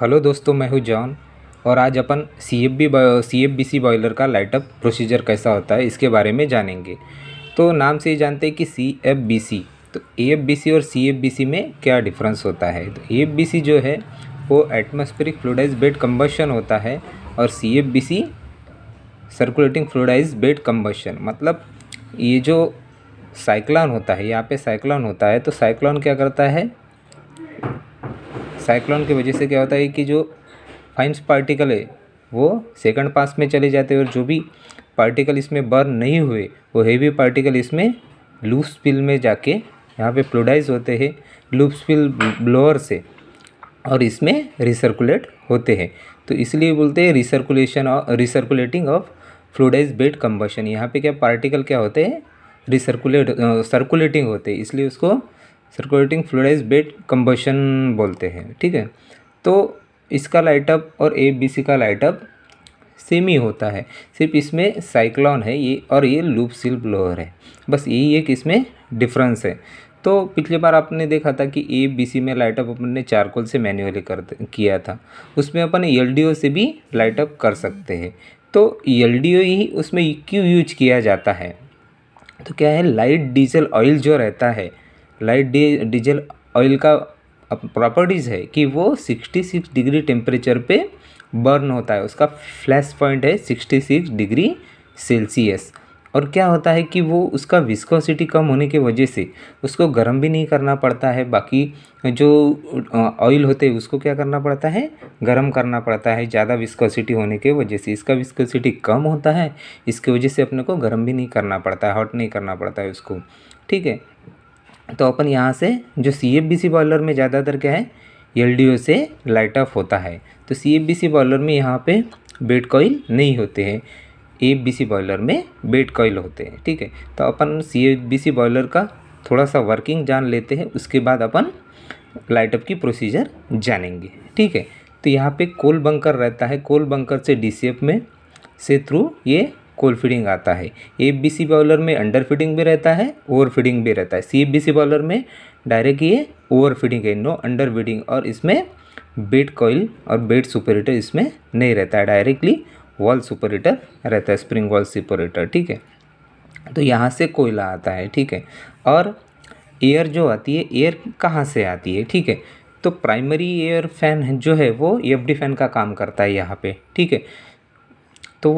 hello दोस्तों मैं हूँ जॉन और आज अपन C F B C F B C boiler का लाइटअप प्रोसीजर कैसा होता है इसके बारे में जानेंगे तो नाम से ही जानते हैं कि सी एफ बी सी तो ए एफ बी सी और सी एफ बी सी में क्या डिफरेंस होता है तो ए एफ बी सी जो है वो एटमॉस्फेरिक फ्लोडाइज बेड कम्बशन होता है और C F B C circulating fluidised bed combustion मतलब ये जो साइक्लॉन होता है यहाँ पे साइक्लॉन होता है तो साइक्लॉन क्या करता है साइक्लोन की वजह से क्या होता है कि जो फाइन्स पार्टिकल है वो सेकंड पास में चले जाते हैं और जो भी पार्टिकल इसमें बर्न नहीं हुए वो हेवी पार्टिकल इसमें लूप स्पिल में जाके यहाँ पे प्लोडाइज होते हैं लूप स्पिल ब्लोअर से और इसमें रिसर्कुलेट होते हैं तो इसलिए बोलते हैं रिसर्कुलेशन और recirculating of fluidised bed combustion यहाँ पे क्या पार्टिकल क्या होते हैं रिसर्कुलेट सर्कुलेटिंग होते हैं इसलिए उसको सर्कुलेटिंग फ्लोराइज बेड कम्बशन बोलते हैं ठीक है तो इसका लाइटअप और ए बी सी का लाइटअप सेम ही होता है सिर्फ इसमें साइक्लॉन है ये और ये लूप सील ब्लोअर है बस यही एक इसमें डिफरेंस है तो पिछली बार आपने देखा था कि ए बी सी में लाइटअप अपन ने चारकोल से मैन्युअली कर किया था उसमें अपन एल डी ओ से भी लाइटअप कर सकते हैं तो एल डी ओ ही उसमें क्यों यूज किया जाता है तो क्या है लाइट डीजल ऑयल जो रहता है लाइट डी डीजल ऑयल का प्रॉपर्टीज़ है कि वो 66 डिग्री टेम्परेचर पे बर्न होता है उसका फ्लैश पॉइंट है 66 डिग्री सेल्सियस और क्या होता है कि वो उसका विस्कोसिटी कम होने की वजह से उसको गर्म भी नहीं करना पड़ता है बाकी जो ऑयल होते हैं उसको क्या करना पड़ता है गर्म करना पड़ता है ज़्यादा विस्कोसिटी होने की वजह से इसका विस्कोसिटी कम होता है इसकी वजह से अपने को गर्म भी नहीं करना पड़ता है हॉट नहीं करना पड़ता है उसको ठीक है तो अपन यहाँ से जो C F B C boiler में ज़्यादातर क्या है एल डी ओ से लाइट ऑफ होता है तो C F B C boiler में यहाँ पे बेट कॉइल नहीं होते हैं ए बी सी बॉयलर में बेट कॉइल होते हैं ठीक है तो अपन C F B C boiler का थोड़ा सा वर्किंग जान लेते हैं उसके बाद अपन लाइटअप की प्रोसीजर जानेंगे ठीक है तो यहाँ पे कोल बंकर रहता है कोल बंकर से डी सी एफ में से थ्रू ये कोल फीडिंग आता है एफ बी सी बॉलर में अंडर फीडिंग भी रहता है ओवर फीडिंग भी रहता है C F B C boiler में डायरेक्ट ये ओवर फीडिंग है नो अंडर फीडिंग और इसमें बेट कॉइल और बेट सुपर हीटर इसमें नहीं रहता है डायरेक्टली वॉल सुपर हीटर रहता है स्प्रिंग वॉल सुपर हीटर ठीक है तो यहाँ से कोयला आता है ठीक है और एयर जो आती है एयर कहाँ से आती है ठीक है तो प्राइमरी एयर फैन जो है वो एफ डी फैन का काम करता है यहाँ पे ठीक है तो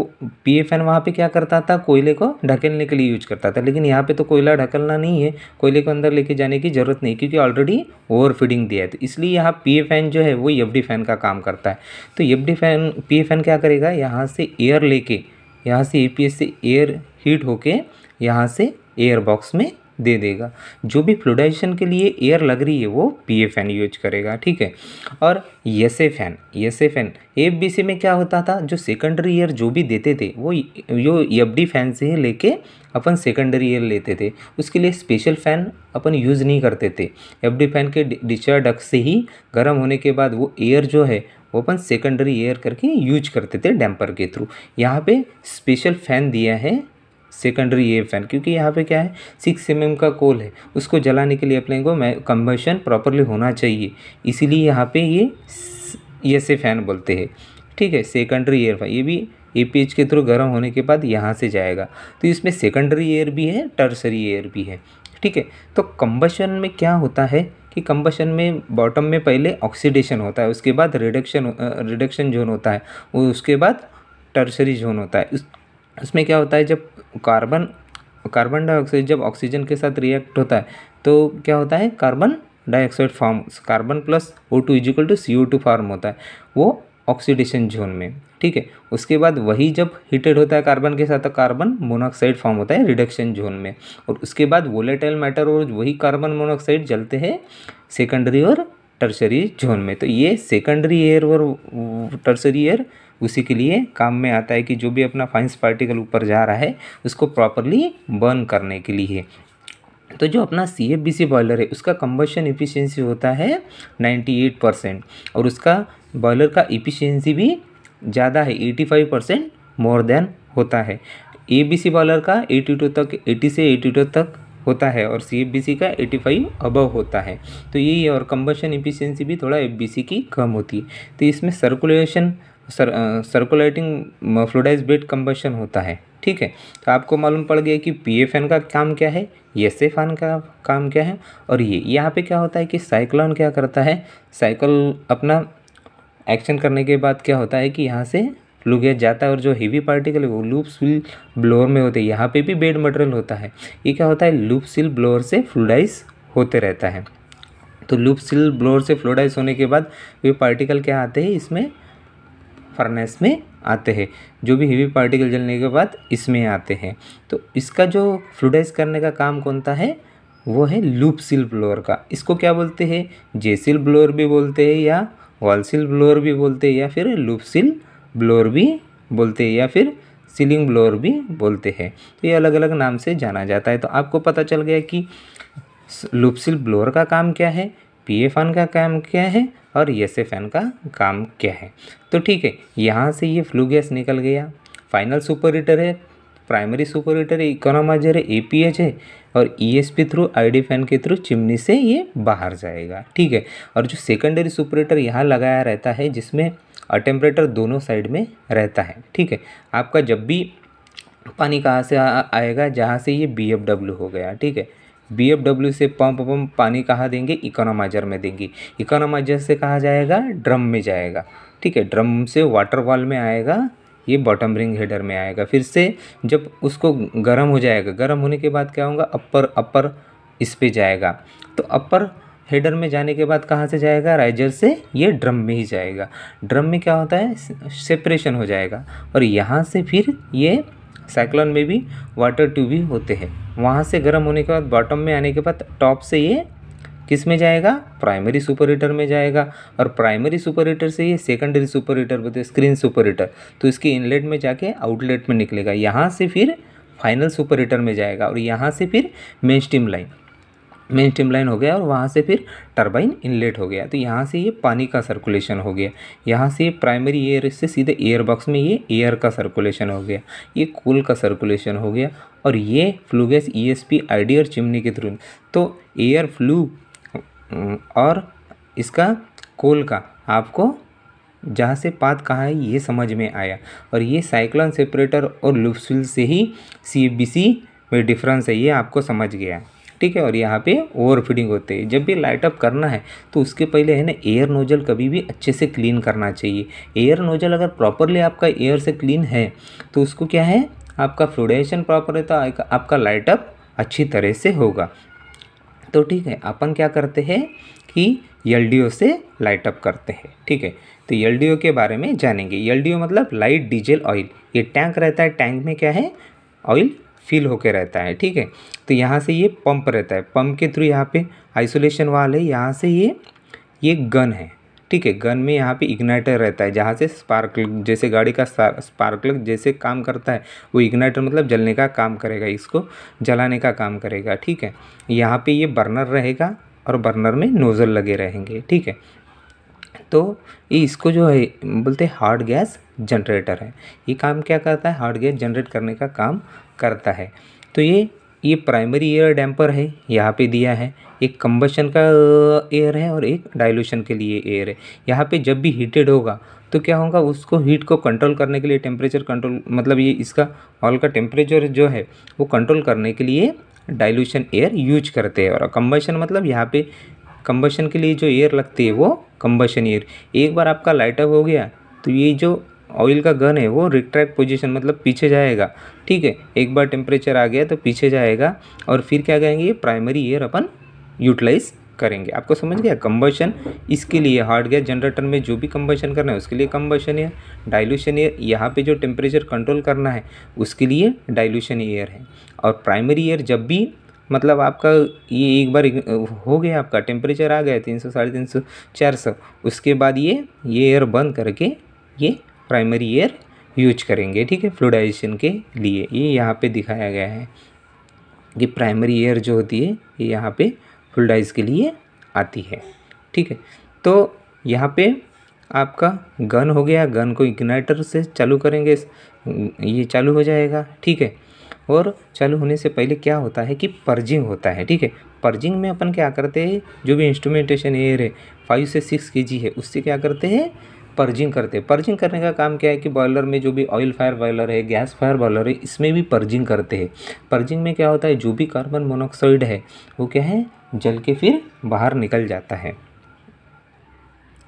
पी एफ एन वहाँ पर क्या करता था कोयले को ढकेलने के लिए यूज करता था लेकिन यहाँ पे तो कोयला ढकेलना नहीं है कोयले को अंदर लेके जाने की ज़रूरत नहीं क्योंकि ऑलरेडी ओवर फीडिंग दिया है तो इसलिए यहाँ पी एफ एन जो है वो एफ डी फैन का काम करता है तो F D fan P F N क्या करेगा यहाँ से एयर लेके यहाँ से ए पी एस से एयर हीट होके यहाँ से एयर बॉक्स में दे देगा जो भी फ्लूडाइजेशन के लिए एयर लग रही है वो पी ए फैन यूज करेगा ठीक है और S A fan S A fan F B C में क्या होता था जो सेकेंडरी ईयर जो भी देते थे वो यो एफ डी फैन से ही लेके अपन सेकेंडरी ईयर लेते थे उसके लिए स्पेशल फ़ैन अपन यूज़ नहीं करते थे एफ डी फैन के डिचार डक से ही गर्म होने के बाद वो एयर जो है वो अपन सेकेंडरी एयर करके यूज करते थे डैम्पर के थ्रू यहाँ पे स्पेशल फ़ैन दिया है सेकेंडरी एयर फैन क्योंकि यहाँ पे क्या है सिक्स एम का कोल है उसको जलाने के लिए अपने को कम्बशन प्रॉपरली होना चाहिए इसीलिए यहाँ पे ये एस फैन बोलते हैं ठीक है सेकेंडरी एयर फैन ये भी ए पी एच के थ्रू गर्म होने के बाद यहाँ से जाएगा तो इसमें सेकेंडरी एयर भी है टर्सरी एयर भी है ठीक है तो कम्बशन में क्या होता है कि कम्बशन में बॉटम में पहले ऑक्सीडेशन होता है उसके बाद रिडक्शन रिडक्शन जोन होता है उसके बाद टर्सरी जोन होता है उसमें क्या होता है जब कार्बन कार्बन डाइऑक्साइड जब ऑक्सीजन के साथ रिएक्ट होता है तो क्या होता है carbon dioxide form carbon plus O two is equal to C O two form होता है वो ऑक्सीडेशन जोन में ठीक है उसके बाद वही जब हीटेड होता है कार्बन के साथ तो कार्बन मोनोऑक्साइड फॉर्म होता है रिडक्शन जोन में और उसके बाद वोलेटाइल मैटर और वही कार्बन मोनोऑक्साइड जलते हैं सेकेंडरी और टर्सरी जोन में तो ये सेकेंडरी एयर और टर्सरी एयर उसी के लिए काम में आता है कि जो भी अपना फाइंस पार्टिकल ऊपर जा रहा है उसको प्रॉपरली बर्न करने के लिए तो जो अपना C F B C boiler है उसका कम्बशन इफिशियंसी होता है नाइन्टी एट परसेंट और उसका बॉयलर का इफिशियंसी भी ज़्यादा है eighty five percent more than होता है ए बी सी बॉयलर का एटी टू तक एटी से एटी टू तक होता है और सी एफ बी सी का एटी फाइव अबव होता है तो यही और कम्बशन इफिशियंसी भी थोड़ा एफ बी सी की कम होती है तो इसमें circulation sir circulating fluidised bed combustion होता है ठीक है तो आपको मालूम पड़ गया कि पी एफ एन का काम क्या है एस एफ एन का काम क्या है और ये यहाँ पे क्या होता है कि साइक्लोन क्या करता है साइकिल अपना एक्शन करने के बाद क्या होता है कि यहाँ से फ्लू गैस जाता है और जो हीवी पार्टिकल है वो लूप सिल ब्लोअर में होते हैं यहाँ पे भी बेड मटेरियल होता है ये क्या होता है लूप सिल ब्लोअर से फ्लूडाइज होते रहता है तो लूप सिल ब्लोअर से फ्लूडाइज होने के बाद वे पार्टिकल क्या आते हैं इसमें फर्नेस में आते हैं जो भी हीवी पार्टिकल जलने के बाद इसमें आते हैं तो इसका जो फ्लूडाइज करने का काम कौन सा है वो है लूप सील ब्लोअर का इसको क्या बोलते हैं जे सील ब्लोअर भी बोलते हैं या वॉल सील ब्लोअर भी बोलते हैं या फिर लूप सील ब्लोअर भी बोलते हैं या फिर सीलिंग ब्लोअर भी बोलते हैं तो ये अलग अलग नाम से जाना जाता है तो आपको पता चल गया कि लूपसिल ब्लोअर का काम क्या है पी एफ एन का काम क्या है और एस एफ एन का काम क्या है तो ठीक है यहाँ से ये फ्लू गैस निकल गया फाइनल सुपर हीटर है प्राइमरी सुपर हीटर है इकोनोमाइजर है ए पी एच है और E S P through I D fan के थ्रू चिमनी से ये बाहर जाएगा ठीक है और जो सेकेंडरी सुपर हीटर यहाँ लगाया रहता है जिसमें टेम्परेटर दोनों साइड में रहता है ठीक है आपका जब भी पानी कहाँ से आएगा जहाँ से ये बी एफ डब्ल्यू हो गया ठीक है बी से पंप पंप पानी कहाँ देंगे इकोनोमाइजर में देंगे इकोनोमाइजर से कहाँ जाएगा ड्रम में जाएगा ठीक है ड्रम से वाटर वाल में आएगा ये बॉटम रिंग हेडर में आएगा फिर से जब उसको गर्म हो जाएगा गर्म होने के बाद क्या होगा अपर अपर इस पर जाएगा तो अपर हेडर में जाने के बाद कहाँ से जाएगा राइजर से ये ड्रम में ही जाएगा ड्रम में क्या होता है सेपरेशन हो जाएगा और यहाँ से फिर ये साइक्लोन में भी वाटर ट्यूब ही होते हैं वहाँ से गर्म होने के बाद बॉटम में आने के बाद टॉप से ये किस में जाएगा प्राइमरी सुपर हीटर में जाएगा और प्राइमरी सुपर हीटर से ये सेकेंडरी सुपर हीटर बोलते हैं स्क्रीन सुपर हीटर तो इसके इनलेट में जाके आउटलेट में निकलेगा यहाँ से फिर फाइनल सुपर हीटर में जाएगा और यहाँ से फिर main steam line main steam line हो गया और वहाँ से फिर टरबाइन इनलेट हो गया तो यहाँ से ये पानी का सर्कुलेशन हो गया यहाँ से प्राइमरी एयर से सीधे एयर बॉक्स में ये एयर का सर्कुलेशन हो गया ये कूल का सर्कुलेशन हो गया और ये flue gas E S P I D और चिमनी के थ्रू तो एयर फ्लू और इसका कोल का आपको जहाँ से पात कहाँ है ये समझ में आया और ये साइक्लॉन सेपरेटर और लुप्सुल से ही सी बी सी में डिफरेंस है ये आपको समझ गया ठीक है और यहाँ पे ओवर फीडिंग होते हैं जब भी लाइट अप करना है तो उसके पहले है ना एयर नोजल कभी भी अच्छे से क्लीन करना चाहिए एयर नोजल अगर प्रॉपरली आपका एयर से क्लीन है तो उसको क्या है आपका फ्लोडेशन प्रॉपर है तो आपका लाइट अप अच्छी तरह से होगा तो ठीक है अपन क्या करते हैं कि एल से लाइट अप करते हैं ठीक है तो एल के बारे में जानेंगे एल मतलब लाइट डीजल ऑयल ये टैंक रहता है टैंक में क्या है ऑयल फील होके रहता है ठीक है तो यहाँ से ये पंप रहता है पंप के थ्रू यहाँ पे आइसोलेशन वाल है यहाँ से ये ये गन है ठीक है गन में यहाँ पे इग्नाइटर रहता है जहाँ से स्पार्क जैसे गाड़ी का स्पार्कल जैसे काम करता है वो इग्नाइटर मतलब जलने का काम करेगा इसको जलाने का काम करेगा ठीक है यहाँ पर ये बर्नर रहेगा और बर्नर में नोज़ल लगे रहेंगे ठीक है तो ये इसको जो है बोलते हैं हार्ड गैस जनरेटर है ये काम क्या करता है हार्ड गैस जनरेट करने का काम करता है तो ये ये प्राइमरी एयर डैम्पर है यहाँ पे दिया है एक कम्बशन का एयर है और एक डाइल्यूशन के लिए एयर है यहाँ पे जब भी हीटेड होगा तो क्या होगा उसको हीट को कंट्रोल करने के लिए टेम्परेचर कंट्रोल मतलब ये इसका हॉल का टेम्परेचर जो है वो कंट्रोल करने के लिए डाइल्यूशन एयर यूज करते हैं और कम्बशन मतलब यहाँ पे कम्बशन के लिए जो एयर लगती है वो कम्बशन एयर एक बार आपका लाइटअप हो गया तो ये जो ऑयल का गन है वो रिट्रैक्ट पोजीशन मतलब पीछे जाएगा ठीक है एक बार टेम्परेचर आ गया तो पीछे जाएगा और फिर क्या करेंगे प्राइमरी एयर अपन यूटिलाइज करेंगे आपको समझ गया कम्बशन इसके लिए हार्ड गैस जनरेटर में जो भी कम्बशन करना है उसके लिए कम्बशन एयर डायलूशन एयर यहाँ पे जो टेम्परेचर कंट्रोल करना है उसके लिए डायलूशन एयर है और प्राइमरी एयर जब भी मतलब आपका ये एक बार हो गया आपका टेम्परेचर आ गया तीन सौ साढ़े तीन सौ चार सौ उसके बाद ये ये एयर बंद करके ये प्राइमरी एयर यूज करेंगे ठीक है फ्लूडाइजेशन के लिए ये यहाँ पे दिखाया गया है कि प्राइमरी एयर जो होती है ये यहाँ पे फ्लूडाइज के लिए आती है ठीक है तो यहाँ पे आपका गन हो गया गन को इग्नाइटर से चालू करेंगे ये चालू हो जाएगा ठीक है और चालू होने से पहले क्या होता है कि पर्जिंग होता है ठीक है पर्जिंग में अपन क्या करते हैं जो भी इंस्ट्रूमेंटेशन एयर है फाइव से सिक्स के जी है उससे क्या करते हैं पर्जिंग करते हैं पर्जिंग करने का काम क्या है कि बॉयलर में जो भी ऑयल फायर बॉयलर है गैस फायर बॉयलर है इसमें भी पर्जिंग करते हैं पर्जिंग में क्या होता है जो भी कार्बन मोनॉक्साइड है वो क्या है जल के फिर बाहर निकल जाता है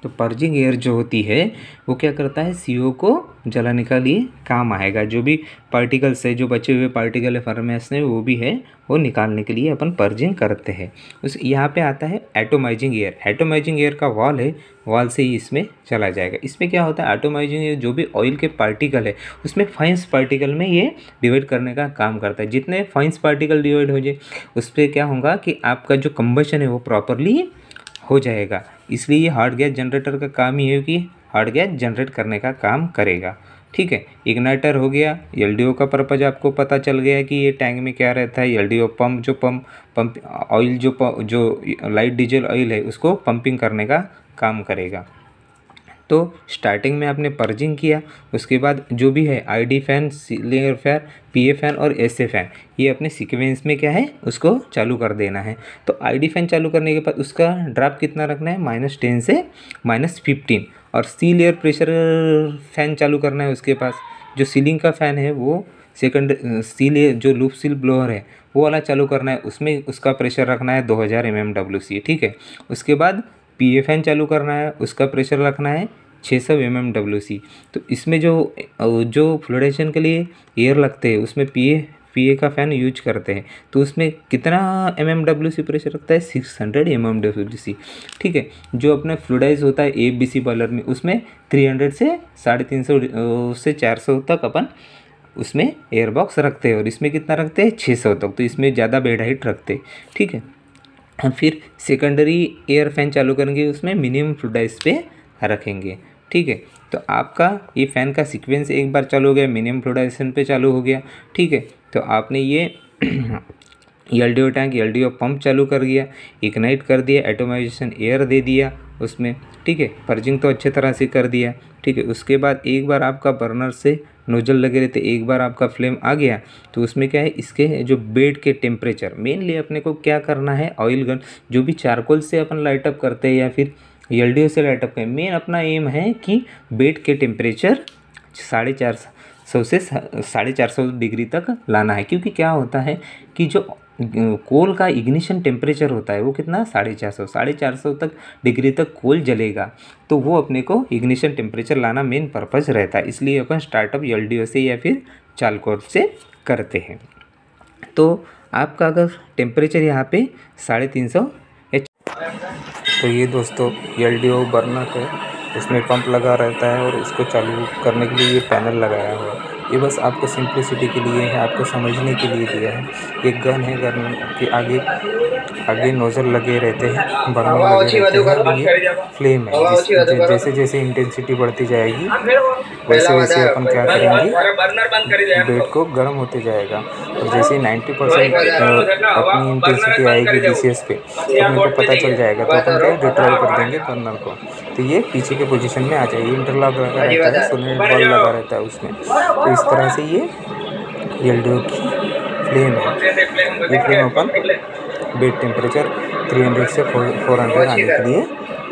तो पर्जिंग एयर जो होती है वो क्या करता है सीओ को जलाने का लिए काम आएगा जो भी पार्टिकल्स है जो बचे हुए पार्टिकल है फर्मेस में वो भी है वो निकालने के लिए अपन पर्जिंग करते हैं उस यहाँ पे आता है एटोमाइजिंग एयर एटोमाइजिंग एयर का वॉल है वॉल से ही इसमें चला जाएगा इसमें क्या होता है एटोमाइजिंग एयर जो भी ऑयल के पार्टिकल है उसमें फाइंस पार्टिकल में ये डिवाइड करने का काम करता है जितने फाइंस पार्टिकल डिवाइड हो जाए उस पर क्या होगा कि आपका जो कम्बशन है वो प्रॉपरली हो जाएगा इसलिए ये हार्ड गैस जनरेटर का काम ही है कि हार्ड गैस जनरेट करने का काम करेगा ठीक है इग्नाइटर हो गया एलडीओ का पर्पज आपको पता चल गया कि ये टैंक में क्या रहता है एलडीओ पंप जो पंप पंप ऑयल जो जो लाइट डीजल ऑयल है उसको पंपिंग करने का काम करेगा तो स्टार्टिंग में आपने पर्जिंग किया उसके बाद जो भी है I D fan seal air fan P A fan और एस ए फैन ये अपने सिक्वेंस में क्या है उसको चालू कर देना है तो आई डी फैन चालू करने के बाद उसका ड्राप कितना रखना है माइनस टेन से माइनस फिफ्टीन और सील एयर प्रेशर फैन चालू करना है उसके पास जो सीलिंग का फ़ैन है वो सेकंड सील जो लूप सील ब्लोअर है वो वाला चालू करना है उसमें उसका प्रेशर रखना है 2000 हज़ार एम एम डब्ल्यू सी ठीक है उसके बाद पी ए फैन चालू करना है उसका प्रेशर रखना है छः सौ एम एम डब्ल्यू सी तो इसमें जो जो फ्लोडेशन के लिए एयर लगते हैं उसमें पी ए पी ए का फ़ैन यूज करते हैं तो उसमें कितना M M W C pressure रखता है six hundred M M W C ठीक है जो अपने फ्लूडाइज होता है ए बी सी बॉलर में उसमें थ्री हंड्रेड से साढ़े तीन सौ से चार सौ तक अपन उसमें एयरबॉक्स रखते हैं और इसमें कितना रखते हैं छः सौ तक तो इसमें ज़्यादा बेड हाइट रखते हैं ठीक है फिर सेकेंडरी एयर फैन चालू करेंगे उसमें मिनिमम फ्लूडाइस पे रखेंगे ठीक है तो आपका ये फ़ैन का सीक्वेंस एक बार चालू हो गया मिनिमम फ्लूडाइजेशन पे चालू हो गया ठीक है तो आपने ये L D O tank L D O pump चालू कर दिया इग्नाइट कर दिया एटोमाइजेशन एयर दे दिया उसमें ठीक है पर्जिंग तो अच्छे तरह से कर दिया ठीक है उसके बाद एक बार आपका बर्नर से नोजल लगे रहते एक बार आपका फ्लेम आ गया तो उसमें क्या है इसके जो बेड के टेम्परेचर मेनली अपने को क्या करना है ऑयल गन जो भी चारकोल से अपन लाइटअप करते हैं या फिर एल से लाइटअप करें मेन अपना एम है कि बेड के टेम्परेचर साढ़े चार सौ से साढ़े चार सौ डिग्री तक लाना है क्योंकि क्या होता है कि जो कोल का इग्निशन टेम्परेचर होता है वो कितना साढ़े चार सौ साढ़े चार सौ तक डिग्री तक कोल जलेगा तो वो अपने को इग्निशन टेम्परेचर लाना मेन पर्पज़ रहता है इसलिए अपन स्टार्टअप एल से या फिर चालकोर से करते हैं तो आपका अगर टेम्परेचर यहाँ पे साढ़े तीन सौ तो ये दोस्तों एल डी ओ बर्नर है इसमें पंप लगा रहता है और इसको चालू करने के लिए ये पैनल लगाया हुआ है ये बस आपको सिंप्लिसिटी के लिए है आपको समझने के लिए दिया है ये गन है गन के आगे आगे नोज़र लगे रहते हैं बर्नर लगे रहते हैं ये फ्लेम है जिस, जैसे जैसे इंटेंसिटी बढ़ती जाएगी हाँ, वैसे वैसे अपन क्या करेंगे बेड को गर्म होते जाएगा और जैसे तो नाइन्टी परसेंट अपनी इंटेंसिटी आएगी डी सी एस पे तो अपने को पता चल जाएगा तो अपन क्या डिट्रॉल कर देंगे बर्नर को तो ये पीछे के पोजिशन में आ जाएगी इंटरलॉक लगा रहता है सोलर बॉल लगा रहता है उसमें तो इस तरह से ये एल की फ्लेम है ये फ्लेम अपन बेड टेम्परेचर 300 से 400 आने के लिए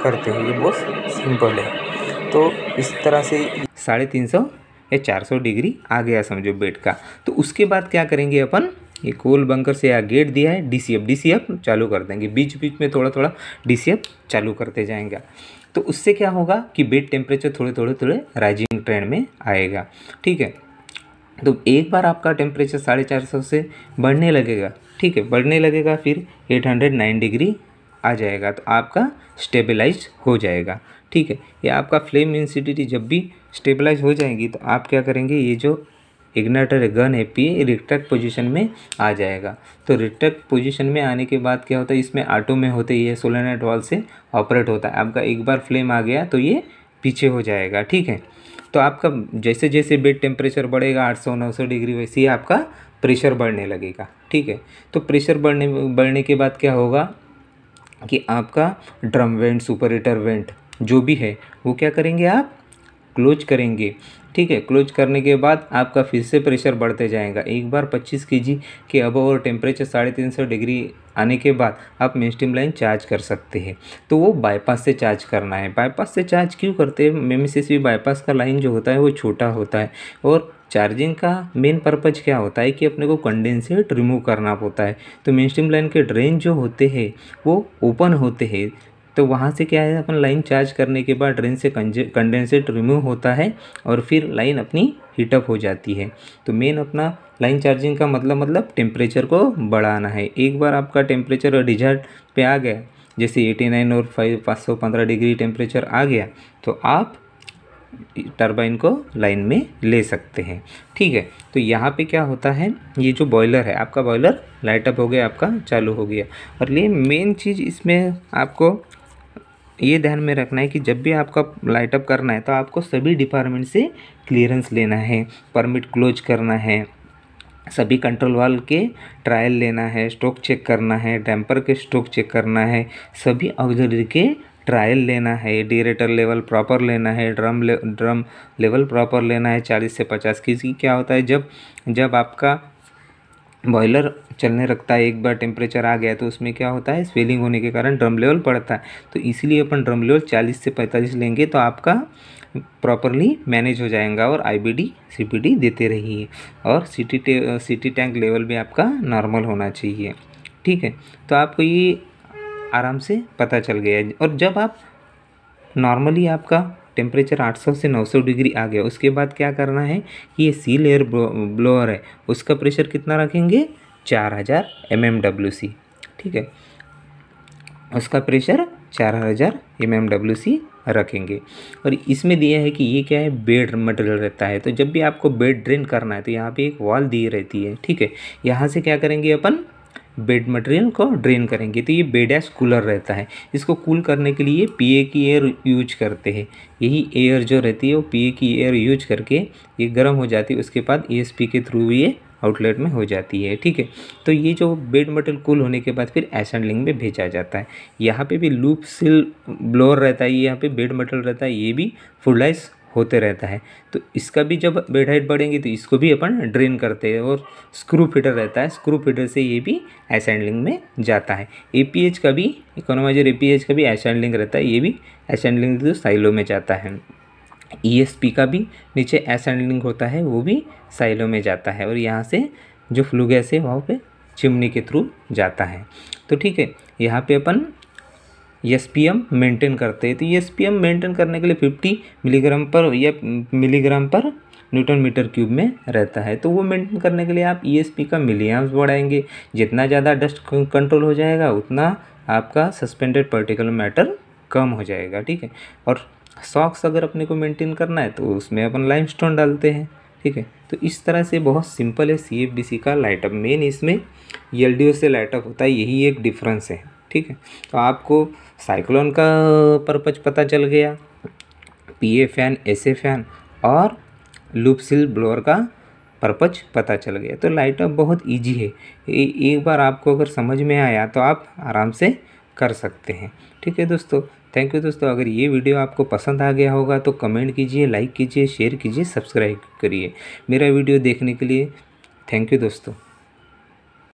करते हैं ये बहुत सिंपल है तो इस तरह से साढ़े तीन सौ या चार सौ डिग्री आ गया समझो बेड का तो उसके बाद क्या करेंगे अपन ये कोल बंकर से यहाँ गेट दिया है D C F D C F चालू कर देंगे बीच बीच में थोड़ा थोड़ा डी सी एफ चालू करते जाएंगे तो उससे क्या होगा कि बेड टेम्परेचर थोड़े थोड़े थोड़े राइजिंग ट्रेंड में आएगा ठीक है तो एक बार आपका टेम्परेचर साढ़े चार सौ से बढ़ने लगेगा ठीक है बढ़ने लगेगा फिर एट हंड्रेड नाइन डिग्री आ जाएगा तो आपका स्टेबलाइज हो जाएगा ठीक है ये आपका फ्लेम इंसिडिटी जब भी स्टेबलाइज हो जाएगी तो आप क्या करेंगे ये जो इग्नाटर गन है पी रिट्रैक्ट पोजीशन में आ जाएगा तो रिट्रैक्ट पोजीशन में आने के बाद क्या होता है इसमें ऑटो में होते ही सोलर नेट वॉल से ऑपरेट होता है आपका एक बार फ्लेम आ गया तो ये पीछे हो जाएगा ठीक है तो आपका जैसे जैसे बेड टेम्परेचर बढ़ेगा 800 900 डिग्री वैसे ही आपका प्रेशर बढ़ने लगेगा ठीक है तो प्रेशर बढ़ने बढ़ने के बाद क्या होगा कि आपका ड्रम वेंट सुपरेटर वेंट जो भी है वो क्या करेंगे आप क्लोज करेंगे ठीक है क्लोज करने के बाद आपका फिर से प्रेशर बढ़ते जाएगा एक बार 25 के जी के अब और टेम्परेचर साढ़े तीन सौ डिग्री आने के बाद आप मेन स्ट्रीम लाइन चार्ज कर सकते हैं तो वो बाईपास से चार्ज करना है बाईपास से चार्ज क्यों करते हैं एमएसएसबी बाईपास का लाइन जो होता है वो छोटा होता है और चार्जिंग का मेन पर्पज़ क्या होता है कि अपने को कंडेंसेट रिमूव करना होता है तो मेन स्ट्रीम लाइन के ड्रेन जो होते हैं वो ओपन होते हैं तो वहाँ से क्या है अपन लाइन चार्ज करने के बाद ड्रेन से कंडेंसेट रिमूव होता है और फिर लाइन अपनी हीटअप हो जाती है तो मेन अपना लाइन चार्जिंग का मतलब मतलब टेम्परेचर को बढ़ाना है एक बार आपका टेम्परेचर डिजर्ट पे आ गया जैसे 89 और फाइव पाँच सौ पंद्रह डिग्री टेम्परेचर आ गया तो आप टरबाइन को लाइन में ले सकते हैं ठीक है तो यहाँ पे क्या होता है ये जो बॉयलर है आपका बॉयलर लाइटअप हो गया आपका चालू हो गया और ये मेन चीज़ इसमें आपको ये ध्यान में रखना है कि जब भी आपका लाइटअप करना है तो आपको सभी डिपार्टमेंट से क्लियरेंस लेना है परमिट क्लोज करना है सभी कंट्रोल वाल के ट्रायल लेना है स्ट्रोक चेक करना है डैम्पर के स्ट्रोक चेक करना है सभी ऑक्जरी के ट्रायल लेना है डिरेटर लेवल प्रॉपर लेना है ड्रम ले ड्रम लेवल प्रॉपर लेना है चालीस से पचास किसी क्या होता है जब जब आपका बॉयलर चलने रखता है एक बार टेम्परेचर आ गया तो उसमें क्या होता है स्वेलिंग होने के कारण ड्रम लेवल पड़ता है तो इसीलिए अपन ड्रम लेवल चालीस से पैंतालीस लेंगे तो आपका प्रॉपरली मैनेज हो जाएगा और आईबीडी सीपीडी देते रहिए और सिटी सिटी टैंक लेवल भी आपका नॉर्मल होना चाहिए ठीक है तो आपको ये आराम से पता चल गया और जब आप नॉर्मली आपका टेम्परेचर 800 से 900 डिग्री आ गया उसके बाद क्या करना है कि ये सील एयर ब्लोअर है उसका प्रेशर कितना रखेंगे 4000 हज़ार एम ठीक है उसका प्रेशर 4000 हज़ार एम रखेंगे और इसमें दिया है कि ये क्या है बेड मटेरियल रहता है तो जब भी आपको बेड ड्रेन करना है तो यहाँ पे एक वॉल दी रहती है ठीक है यहाँ से क्या करेंगे अपन बेड मटेरियल को ड्रेन करेंगे तो ये बेड एस कूलर रहता है इसको कूल करने के लिए पीए की एयर यूज करते हैं यही एयर जो रहती है वो पीए की एयर यूज करके ये गर्म हो जाती है उसके बाद पी के थ्रू ये आउटलेट में हो जाती है ठीक है तो ये जो बेड मटेरियल कूल होने के बाद फिर एसेंडलिंग में भेजा जाता है यहाँ पे भी लूप सिल ब्लोअर रहता है यहाँ पे बेड मटेरियल रहता है ये भी फुलाइस होते रहता है तो इसका भी जब बेड हाइट बढ़ेंगी तो इसको भी अपन ड्रेन करते हैं और स्क्रू फीडर रहता है स्क्रू फीडर से ये भी एस हैंडलिंग में जाता है ए का भी इकोनोमाइजर ए का भी एस हैंडलिंग रहता है ये भी एस हैंडलिंग तो साइलो में जाता है ई e का भी नीचे एस हैंडलिंग होता है वो भी साइलो में जाता है और यहाँ से जो फ्लू गैस है वहाँ पर चिमनी के थ्रू जाता है तो ठीक है यहाँ पे अपन एस पी एम मेंटेन करते हैं तो एस पी एम मेंटेन करने के लिए फिफ्टी मिलीग्राम पर या मिलीग्राम पर न्यूटन मीटर क्यूब में रहता है तो वो मेंटेन करने के लिए आप ई e का मिलियाम्स बढ़ाएंगे जितना ज़्यादा डस्ट कंट्रोल हो जाएगा उतना आपका सस्पेंडेड पर्टिकुलर मैटर कम हो जाएगा ठीक है और सॉक्स अगर अपने को मेंटेन करना है तो उसमें अपन लाइमस्टोन डालते हैं ठीक है तो इस तरह से बहुत सिंपल है सी का लाइटअप मेन इसमें एल से लाइटअप होता है यही एक डिफरेंस है ठीक है तो आपको साइक्लोन का पर्पज पता चल गया P A fan S A fan और लूप सिल ब्लोअर का पर्पज पता चल गया तो लाइट अप बहुत इजी है ए, एक बार आपको अगर समझ में आया तो आप आराम से कर सकते हैं ठीक है दोस्तों थैंक यू दोस्तों अगर ये वीडियो आपको पसंद आ गया होगा तो कमेंट कीजिए लाइक कीजिए शेयर कीजिए सब्सक्राइब करिए मेरा वीडियो देखने के लिए थैंक यू दोस्तों